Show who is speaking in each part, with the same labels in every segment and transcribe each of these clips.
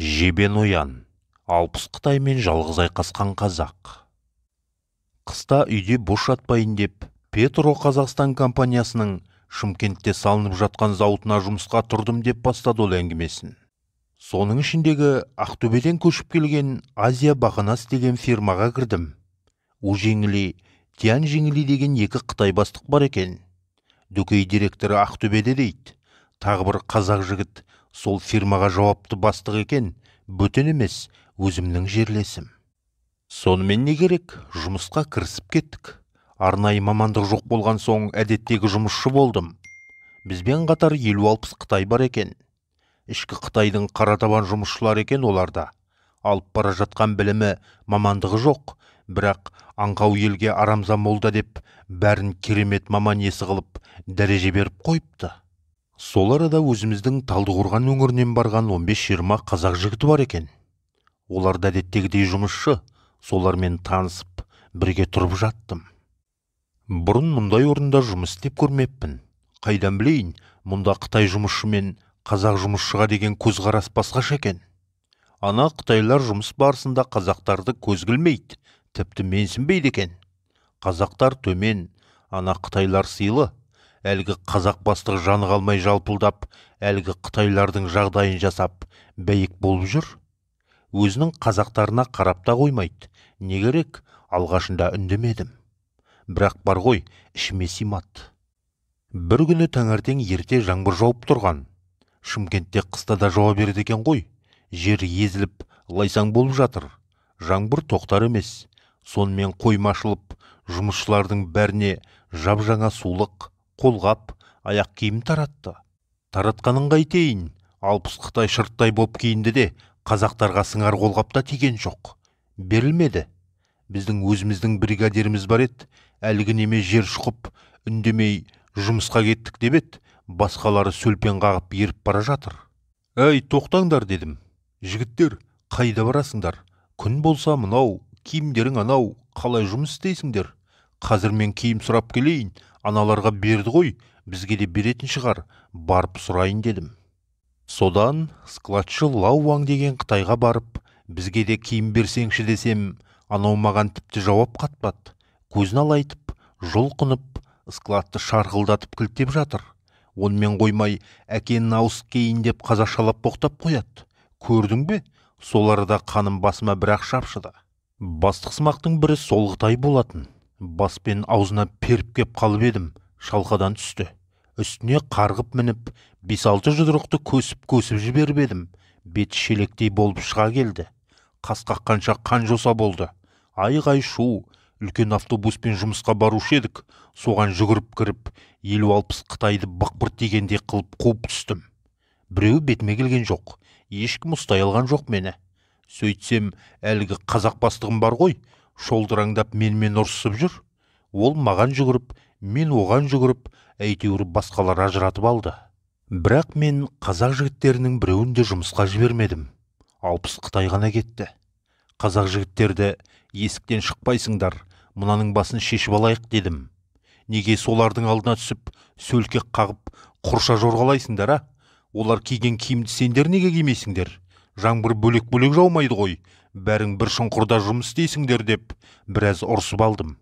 Speaker 1: жебен оян алпыс қытаймен жалғыз айқасқан қазақ қыста үйде бос жатпайын деп петро қазақстан компаниясының шымкентте салынып жатқан зауытына жұмысқа тұрдым деп бастады ол әңгімесін соның ішіндегі ақтөбеден көшіп келген азия бақанас деген фирмаға кірдім у жеңіли тиян жеңіли деген екі қытай бастық бар екен дөкей директоры ақтөбеде дейді тағы бір қазақ жігіт сол фирмаға жауапты бастық екен бөтен емес өзімнің жерлесім сонымен не керек жұмысқа кірісіп кеттік арнайы мамандық жоқ болған соң әдеттегі жұмысшы болдым бізбен қатар елу алпыс қытай бар екен ішкі қытайдың қаратабан табан жұмысшылары екен оларда алып бара жатқан білімі мамандығы жоқ бірақ аңқау елге арамза молда деп бәрін керемет маман иесі қылып дәреже беріп қойыпты сол арада өзіміздің талдықорған өңірінен барған 15-20 қазақ жігіті бар екен олар да әдеттегідей жұмысшы солармен танысып бірге тұрып жаттым бұрын мұндай орында жұмыс істеп көрмеппін қайдан білейін мұнда қытай жұмысшы мен қазақ жұмысшыға деген көзқарас басқаша екен ана қытайлар жұмыс барысында қазақтарды көзгілмейді тіпті менсінбейді екен қазақтар төмен ана қытайлар сыйлы әлгі қазақ бастығы жаны қалмай жалпылдап әлгі қытайлардың жағдайын жасап бәйек болып жүр өзінің қазақтарына қарап та қоймайды не керек алғашында үндемедім бірақ бар ғой ішіме симады бір күні таңертең ерте жаңбыр жауып тұрған шымкентте қыста да жауа береді екен ғой жер езіліп лайсаң болып жатыр жаңбыр тоқтар емес сонымен қойма ашылып жұмысшылардың бәріне жап жаңа сулық қолғап аяқ киім таратты таратқанын қайтейін алпыс қытай шырттай боп киінді де қазақтарға сыңар қолғапта та тиген жоқ берілмеді біздің өзіміздің бригадиріміз бар еді әлгі неме жер шұқып үндемей жұмысқа кеттік деп еді басқалары сөлпен қағып еріп бара жатыр әй тоқтаңдар дедім жігіттер қайда барасыңдар күн болса мынау киімдерің анау қалай жұмыс істейсіңдер қазір мен киім сұрап келейін аналарға берді ғой бізге де беретін шығар барып сұрайын дедім содан складшы лауаң деген қытайға барып бізге де киім берсеңші десем анау маған тіпті жауап қатпады көзін алайтып жұлқынып складты шарғылдатып кілттеп жатыр онымен қоймай әкенің ауыз кейін деп қазақшалап боқтап қояды көрдің бе сол арада қаным басыма бірақ шапшыды бастықсымақтың бірі сол қытай болатын баспен аузына періп кеп қалып едім шалқадан түсті үстіне қарғып мініп бес алты жұдырықты көсіп көсіп жіберіп едім бет шелектей болып шыға келді қас қаққанша қан жоса болды айғай шу үлкен автобуспен жұмысқа барушы едік соған жүгіріп кіріп елу алпыс қытайды бықпырт дегендей қылып қуып түстім біреу бетіме келген жоқ ешкім ұстай алған жоқ мені сөйтсем әлгі қазақ бастығым бар ғой шолдыраңдап менімен ұрсысып жүр ол маған жүгіріп мен оған жүгіріп әйтеуір басқалар ажыратып алды бірақ мен қазақ жігіттерінің біреуін де жұмысқа жібермедім алпыс қытай ғана кетті қазақ жігіттерді есіктен шықпайсыңдар мынаның басын шешіп алайық дедім неге солардың алдына түсіп сөлкек қағып құрша жорғалайсыңдар а олар киген киімді сендер неге кимейсіңдер жаңбыр бөлек бөлек жаумайды ғой бәрің бір шұңқырда жұмыс істейсіңдер деп біраз ұрсып алдым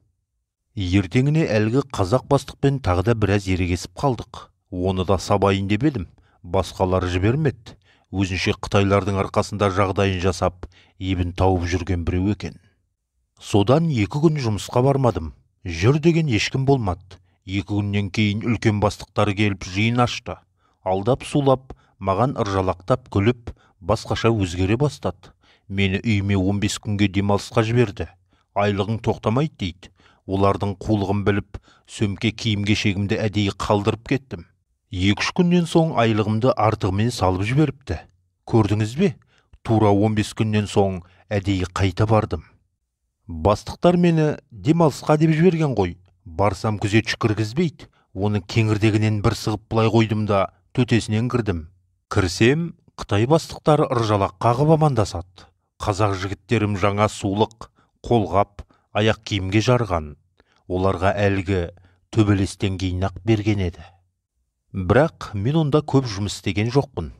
Speaker 1: ертеңіне әлгі қазақ бастықпен тағы да біраз ерегесіп қалдық оны да сабайын деп едім басқалары жібермеді өзінше қытайлардың арқасында жағдайын жасап ебін тауып жүрген біреу екен содан екі күн жұмысқа бармадым жүр деген ешкім болмады екі күннен кейін үлкен бастықтар келіп жиын ашты алдап сулап маған ыржалақтап күліп басқаша өзгере бастады мені үйіме 15 күнге демалысқа жіберді айлығың тоқтамайды дейді олардың қулығын біліп сөмке киім кешегімді әдейі қалдырып кеттім екі үш күннен соң айлығымды артығымен салып жіберіпті көрдіңіз бе тура 15 күннен соң әдейі қайта бардым бастықтар мені демалысқа деп жіберген ғой барсам күзетші кіргізбейді оны кеңірдегінен бір сығып былай қойдым да төтесінен кірдім кірсем қытай бастықтары ыржалақ қағып амандасады қазақ жігіттерім жаңа сулық қолғап аяқ киімге жарған оларға әлгі төбелестен кейін берген еді бірақ мен онда көп жұмыс істеген жоқпын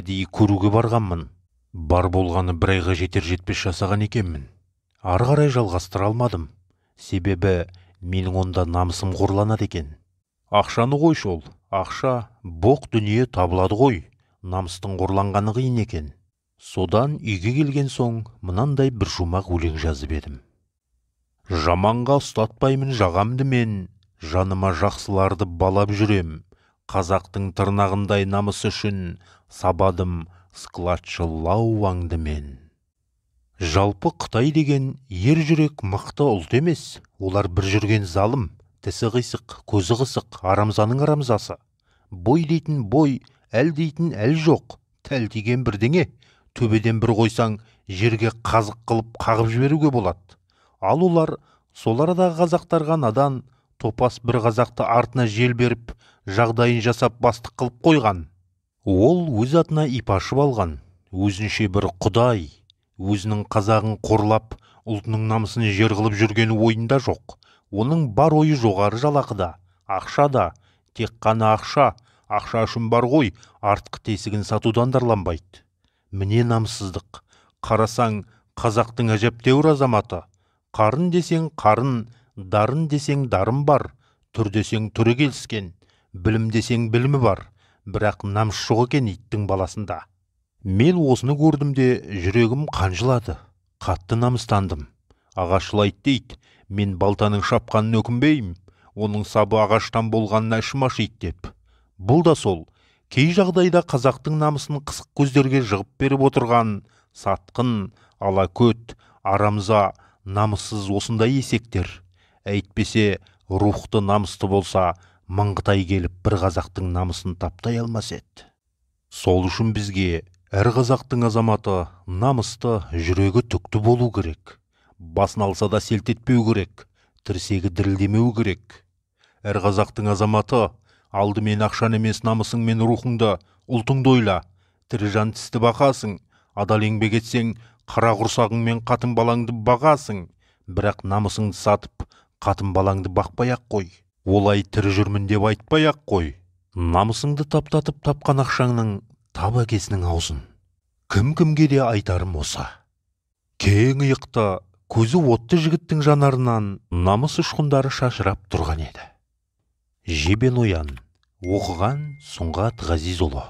Speaker 1: әдейі көруге барғанмын бар болғаны бір айға жетер жетпес жасаған екенмін ары қарай жалғастыра алмадым себебі менің онда намысым қорланады екен ақшаны қойшы ол ақша боқ дүние табылады ғой намыстың қорланғаны қиын екен содан үйге келген соң мынандай бір жұмақ өлең жазып едім жаманға ұстатпаймын жағамды мен жаныма жақсыларды балап жүрем қазақтың тырнағындай намыс үшін сабадым складшы лауаңды мен жалпы қытай деген ер жүрек мықты ұлт емес олар бір жүрген залым тісі қисық көзі қысық арамзаның арамзасы бой дейтін бой әл дейтін әл жоқ тәлтиген бірдеңе төбеден бір қойсаң жерге қазық қылып қағып жіберуге болады ал олар сол арадағы қазақтарға надан топас бір қазақты артына жел беріп жағдайын жасап бастық қылып қойған ол өз атына ипашып алған өзінше бір құдай өзінің қазағын қорлап ұлтының намысын жер қылып жүрген ойында жоқ оның бар ойы жоғары жалақыда да тек қана ақша ақша үшін бар ғой артқы тесігін сатудан дарланбайды міне намсыздық, қарасаң қазақтың әжептәуір азаматы қарын десең қарын дарын десең дарын бар түр десең түрі келіскен білім десең білімі бар бірақ намыс жоқ екен иттің баласында мен осыны көрдім де жүрегім қанжылады қатты намыстандым ағашылайды дейді мен балтаның шапқанын өкінбеймін оның сабы ағаштан болғанына ішім ашиды деп бұл да сол кей жағдайда қазақтың намысын қысық көздерге жығып беріп отырған сатқын алакөт арамза намыссыз осындай есектер әйтпесе рухты намысты болса маңғытай келіп бір қазақтың намысын таптай алмас еді сол үшін бізге әр қазақтың азаматы намысты жүрегі түкті болу керек басын алса да селт етпеу керек тірсегі дірілдемеу керек әр қазақтың азаматы алдымен ақшан емес намысың мен рухыңды ұлтыңды ойла тірі жан тісті бақасың адал еңбек етсең қара құрсағың мен қатын балаңды бағасың бірақ намысыңды сатып қатын балаңды бақпай ақ қой олай тірі жүрмін деп айтпай ақ қой намысыңды таптатып тапқан ақшаңның тап әкесінің аузын кім кімге де айтарым осы кең иықты көзі отты жігіттің жанарынан намыс ұшқындары шашырап тұрған еді Жебен оян, оқыған сұңғат ғазизұлы